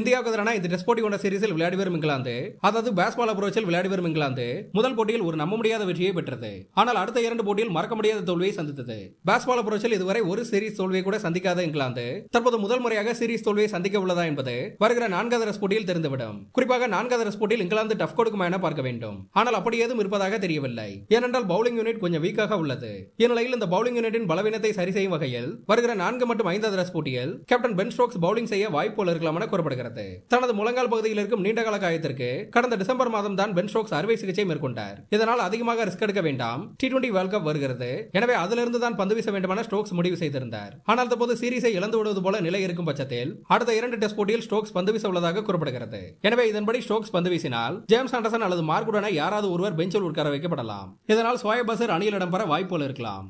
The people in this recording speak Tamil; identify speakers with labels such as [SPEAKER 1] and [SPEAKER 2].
[SPEAKER 1] இந்தியாவுக்கு எதிரான இந்த டெஸ்ட் போட்டி கொண்ட சீரீஸில் விளையாடி வரும் இங்கிலாந்து அதாவது பேஸ்பால் அப்ரோச்சில் விளையாடி வரும் இங்கிலாந்து முதல் போட்டியில் ஒரு நம்ப முடியாத வெற்றியை பெற்றது ஆனால் அடுத்த இரண்டு போட்டியில் மறக்க முடியாத தோல்வியை சந்தித்தது பேஸ்பால் அப்ரோச்சில் இதுவரை ஒரு சீரீஸ் தோல்வியை கூட சந்திக்காத இங்கிலாந்து தற்போது முதல் முறையாக சீரீஸ் தோல்வியை சந்திக்க உள்ளதா என்பது வருகிற நான்காவது ரஸ் போட்டியில் தெரிந்துவிடும் குறிப்பாக நான்காவது ரஸ் போட்டியில் இங்கிலாந்து டஃப் கொடுக்குமா என பார்க்க வேண்டும் ஆனால் அப்படி ஏதும் இருப்பதாக தெரியவில்லை ஏனென்றால் பவுலிங் யூனிட் கொஞ்சம் வீக்காக உள்ளது இந்நிலையில் இந்த பவுலிங் யூனிட்டின் பலவீனத்தை சரி செய்யும் வகையில் வருகிற நான்கு மற்றும் ஐந்தாவது ரஸ் போட்டியில் கேப்டன் பென் ஸ்டோக்ஸ் பவுலிங் செய்ய வாய்ப்புகள் இருக்கலாம் என கூறப்படுகிறது வருகிறது தனது முழங்கால் பகுதியில் இருக்கும் நீண்டகால காயத்திற்கு கடந்த டிசம்பர் மாதம் தான் பென் ஸ்டோக்ஸ் அறுவை சிகிச்சை மேற்கொண்டார் இதனால் அதிகமாக ரிஸ்க் எடுக்க வேண்டாம் டி டுவெண்டி வேர்ல்ட் கப் வருகிறது எனவே அதிலிருந்து தான் பந்து வீச வேண்டுமென ஸ்டோக்ஸ் முடிவு செய்திருந்தார் ஆனால் தற்போது சீரீஸை இழந்து விடுவது போல நிலை இருக்கும் பட்சத்தில் அடுத்த இரண்டு டெஸ்ட் போட்டியில் ஸ்டோக்ஸ் பந்து வீச உள்ளதாக கூறப்படுகிறது எனவே இதன்படி ஸ்டோக்ஸ் பந்து வீசினால் ஜேம்ஸ் ஆண்டர்சன் அல்லது மார்க்குடனை யாராவது ஒருவர் பெஞ்சில் உட்கார வைக்கப்படலாம் இதனால் சோயப் பசர் அணியில் இடம்பெற வாய்ப்புகள் இருக்கலாம்